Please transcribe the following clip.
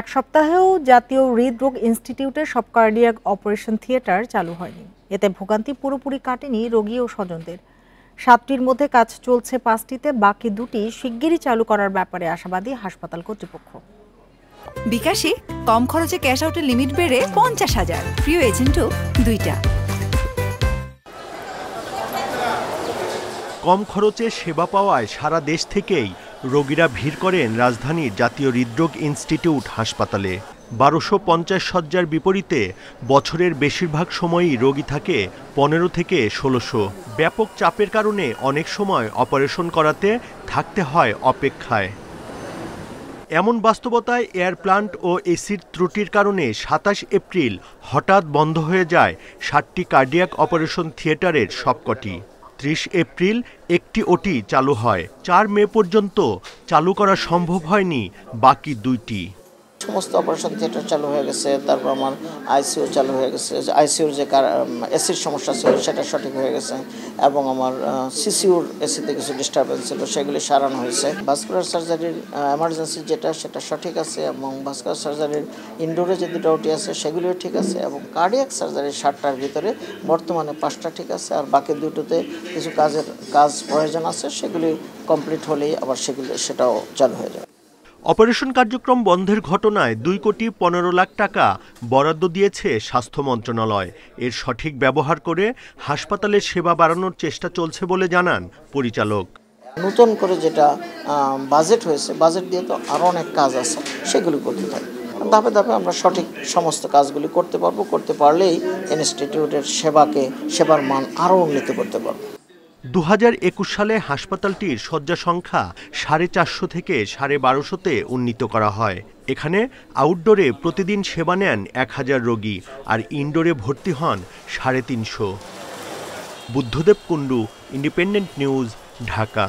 এক সপ্তাহেও জাতীয় হৃদরোগ ইনস্টিটিউটে সব কার্ডিয়াক অপারেশন থিয়েটার চালু হয়নি এতে ভোগান্তি পুরোপুরি কাটেনি রোগী ও স্বজনদের সাতটির মধ্যে কাজ চলছে পাঁচটিতে বাকি দুটি শিগগিরই চালু করার ব্যাপারে আশাবাদী হাসপাতাল কর্তৃপক্ষ বিকাশে কম খরচে ক্যাশ আউটের লিমিট বেড়ে পঞ্চাশ হাজার প্রিয় এজেন্টও দুইটা কম খরচে সেবা পাওয়ায় সারা দেশ থেকেই রোগীরা ভিড় করেন রাজধানীর জাতীয় হৃদরোগ ইনস্টিটিউট হাসপাতালে বারোশো পঞ্চাশ শয্যার বিপরীতে বছরের বেশিরভাগ সময়ই রোগী থাকে পনেরো থেকে ষোলোশো ব্যাপক চাপের কারণে অনেক সময় অপারেশন করাতে থাকতে হয় অপেক্ষায় এমন বাস্তবতায় এয়ার প্লান্ট ও এসির ত্রুটির কারণে সাতাশ এপ্রিল হঠাৎ বন্ধ হয়ে যায় ষাটটি কার্ডিয়াক অপারেশন থিয়েটারের সবকটি ত্রিশ এপ্রিল একটি ওটি চালু হয় চার মে পর্যন্ত চালু করা সম্ভব হয়নি বাকি দুইটি সমস্ত অপারেশন থিয়েটার চালু হয়ে গেছে তারপর আমার আইসিউ চালু হয়ে গেছে আইসিউর যে কার এসির সমস্যা ছিল সেটা সঠিক হয়ে গেছে এবং আমার সিসিউর এসিতে কিছু ডিস্টারবেন্স ছিল সেগুলি সারানো হয়েছে ভাস্কুলার সার্জারির এমার্জেন্সি যেটা সেটা সঠিক আছে এবং ভাস্কুলার সার্জারির ইনডোরে যে দুটো ওটি আছে সেগুলিও ঠিক আছে এবং কার্ডিয়াক সার্জারির সাতটার ভিতরে বর্তমানে পাঁচটা ঠিক আছে আর বাকি দুটোতে কিছু কাজের কাজ প্রয়োজন আছে সেগুলি কমপ্লিট হলেই আবার সেগুলি সেটাও চালু হয়ে যাবে অপারেশন কার্যক্রম বন্ধের ঘটনায় দুই কোটি পনেরো লাখ টাকা বরাদ্দ দিয়েছে স্বাস্থ্য মন্ত্রণালয় এর সঠিক ব্যবহার করে হাসপাতালের সেবা বাড়ানোর চেষ্টা চলছে বলে জানান পরিচালক নতুন করে যেটা বাজেট হয়েছে বাজেট দিয়ে তো আরও অনেক কাজ আছে সেগুলি করতে পারি ধাপে ধাপে আমরা সঠিক সমস্ত কাজগুলি করতে পারবো করতে পারলেই ইনস্টিটিউটের সেবাকে সেবার মান আরও উন্নতি করতে পারবো দু সালে হাসপাতালটির শয্যা সংখ্যা সাড়ে চারশো থেকে সাড়ে বারোশোতে উন্নীত করা হয় এখানে আউটডোরে প্রতিদিন সেবা নেন এক হাজার রোগী আর ইনডোরে ভর্তি হন সাড়ে তিনশো বুদ্ধদেব কুণ্ডু ইন্ডিপেন্ডেন্ট নিউজ ঢাকা